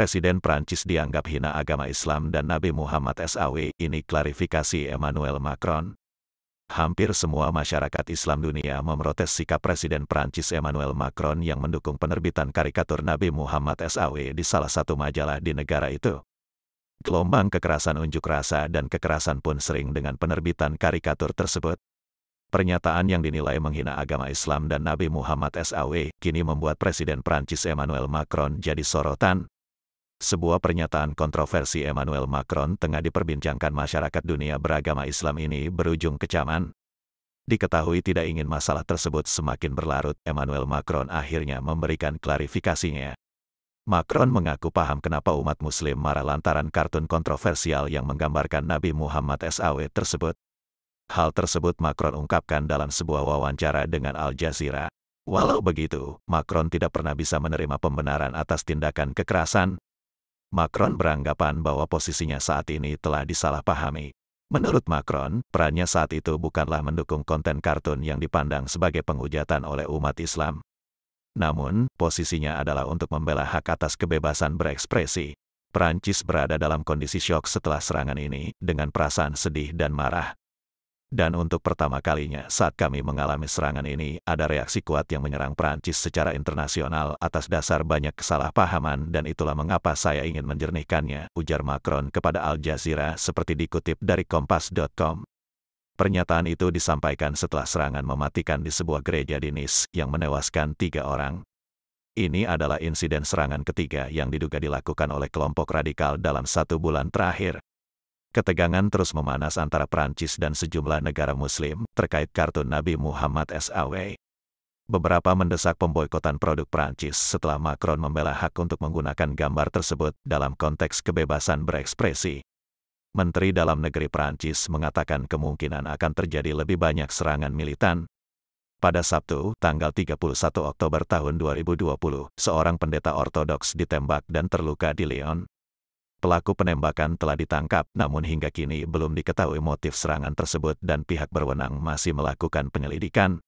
Presiden Prancis dianggap hina agama Islam dan Nabi Muhammad SAW, ini klarifikasi Emmanuel Macron. Hampir semua masyarakat Islam dunia memprotes sikap Presiden Prancis Emmanuel Macron yang mendukung penerbitan karikatur Nabi Muhammad SAW di salah satu majalah di negara itu. Gelombang kekerasan unjuk rasa dan kekerasan pun sering dengan penerbitan karikatur tersebut. Pernyataan yang dinilai menghina agama Islam dan Nabi Muhammad SAW kini membuat Presiden Prancis Emmanuel Macron jadi sorotan sebuah pernyataan kontroversi Emmanuel Macron tengah diperbincangkan masyarakat dunia beragama Islam ini berujung kecaman. Diketahui tidak ingin masalah tersebut semakin berlarut, Emmanuel Macron akhirnya memberikan klarifikasinya. Macron mengaku paham kenapa umat muslim marah lantaran kartun kontroversial yang menggambarkan Nabi Muhammad SAW tersebut. Hal tersebut Macron ungkapkan dalam sebuah wawancara dengan Al Jazeera. Walau begitu, Macron tidak pernah bisa menerima pembenaran atas tindakan kekerasan, Macron beranggapan bahwa posisinya saat ini telah disalahpahami. Menurut Macron, perannya saat itu bukanlah mendukung konten kartun yang dipandang sebagai penghujatan oleh umat Islam. Namun, posisinya adalah untuk membela hak atas kebebasan berekspresi. Perancis berada dalam kondisi syok setelah serangan ini, dengan perasaan sedih dan marah. Dan untuk pertama kalinya saat kami mengalami serangan ini, ada reaksi kuat yang menyerang Perancis secara internasional atas dasar banyak kesalahpahaman dan itulah mengapa saya ingin menjernihkannya, ujar Macron kepada Al Jazeera seperti dikutip dari Kompas.com. Pernyataan itu disampaikan setelah serangan mematikan di sebuah gereja di Nice yang menewaskan tiga orang. Ini adalah insiden serangan ketiga yang diduga dilakukan oleh kelompok radikal dalam satu bulan terakhir. Ketegangan terus memanas antara Prancis dan sejumlah negara Muslim terkait kartun Nabi Muhammad SAW. Beberapa mendesak pemboikotan produk Prancis setelah Macron membela hak untuk menggunakan gambar tersebut dalam konteks kebebasan berekspresi. Menteri Dalam Negeri Prancis mengatakan kemungkinan akan terjadi lebih banyak serangan militan. Pada Sabtu, tanggal 31 Oktober tahun 2020, seorang pendeta ortodoks ditembak dan terluka di Lyon, pelaku penembakan telah ditangkap, namun hingga kini belum diketahui motif serangan tersebut dan pihak berwenang masih melakukan penyelidikan.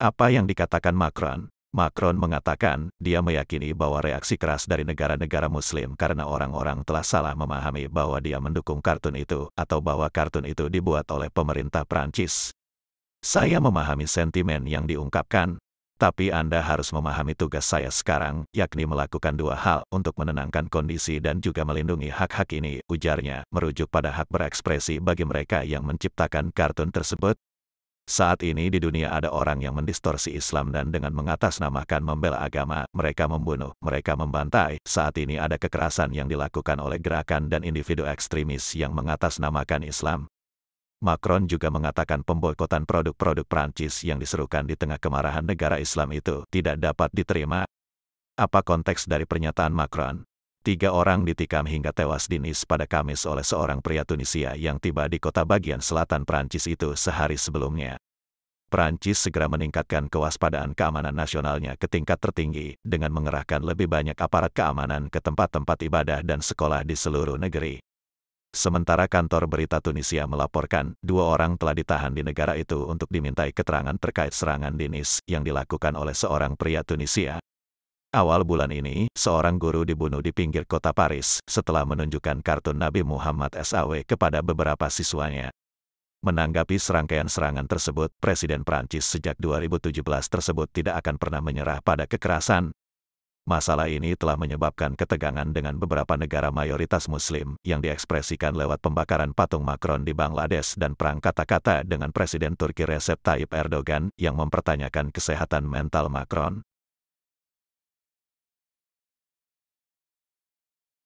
Apa yang dikatakan Macron? Macron mengatakan, dia meyakini bahwa reaksi keras dari negara-negara muslim karena orang-orang telah salah memahami bahwa dia mendukung kartun itu atau bahwa kartun itu dibuat oleh pemerintah Prancis. Saya memahami sentimen yang diungkapkan, tapi Anda harus memahami tugas saya sekarang, yakni melakukan dua hal untuk menenangkan kondisi dan juga melindungi hak-hak ini, ujarnya, merujuk pada hak berekspresi bagi mereka yang menciptakan kartun tersebut. Saat ini di dunia ada orang yang mendistorsi Islam dan dengan mengatasnamakan membela agama, mereka membunuh, mereka membantai. Saat ini ada kekerasan yang dilakukan oleh gerakan dan individu ekstremis yang mengatasnamakan Islam. Macron juga mengatakan pemboikotan produk-produk Prancis yang diserukan di tengah kemarahan negara Islam itu tidak dapat diterima. Apa konteks dari pernyataan Macron? Tiga orang ditikam hingga tewas di Nice pada Kamis oleh seorang pria Tunisia yang tiba di kota bagian selatan Prancis itu sehari sebelumnya. Prancis segera meningkatkan kewaspadaan keamanan nasionalnya ke tingkat tertinggi dengan mengerahkan lebih banyak aparat keamanan ke tempat-tempat ibadah dan sekolah di seluruh negeri. Sementara kantor berita Tunisia melaporkan, dua orang telah ditahan di negara itu untuk dimintai keterangan terkait serangan dinis yang dilakukan oleh seorang pria Tunisia. Awal bulan ini, seorang guru dibunuh di pinggir kota Paris setelah menunjukkan kartun Nabi Muhammad SAW kepada beberapa siswanya. Menanggapi serangkaian serangan tersebut, Presiden Prancis sejak 2017 tersebut tidak akan pernah menyerah pada kekerasan, Masalah ini telah menyebabkan ketegangan dengan beberapa negara mayoritas Muslim yang diekspresikan lewat pembakaran patung Macron di Bangladesh dan perang kata-kata dengan Presiden Turki Recep Tayyip Erdogan yang mempertanyakan kesehatan mental Macron.